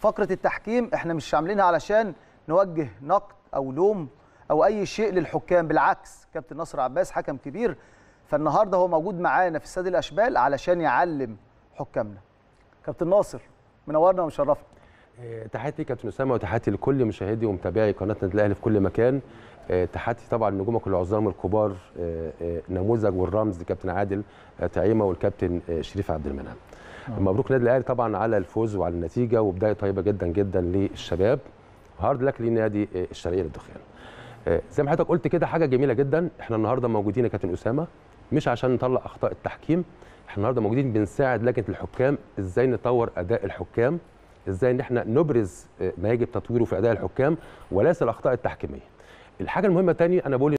فقره التحكيم احنا مش عاملينها علشان نوجه نقد او لوم او اي شيء للحكام بالعكس كابتن نصر عباس حكم كبير فالنهارده هو موجود معانا في استاد الاشبال علشان يعلم حكامنا كابتن ناصر منورنا ومشرفنا آه، تحياتي كابتن اسامه وتحياتي لكل مشاهدي ومتابعي قناه النادي الاهلي في كل مكان آه، تحياتي طبعا نجومك العظام الكبار آه، نموذج والرمز كابتن عادل تعيمه والكابتن شريف عبد المنعم آه. مبروك النادي الاهلي طبعا على الفوز وعلى النتيجه وبدايه طيبه جدا جدا للشباب هارد لك لنادي آه، الشرقيه للدخان آه، زي ما حضرتك قلت كده حاجه جميله جدا احنا النهارده موجودين يا كابتن اسامه مش عشان نطلع اخطاء التحكيم احنا النهارده موجودين بنساعد لجنه الحكام ازاي نطور اداء الحكام ازاي ان احنا نبرز ما يجب تطويره في اداء الحكام وليس الاخطاء التحكيميه الحاجه المهمه تاني انا بقول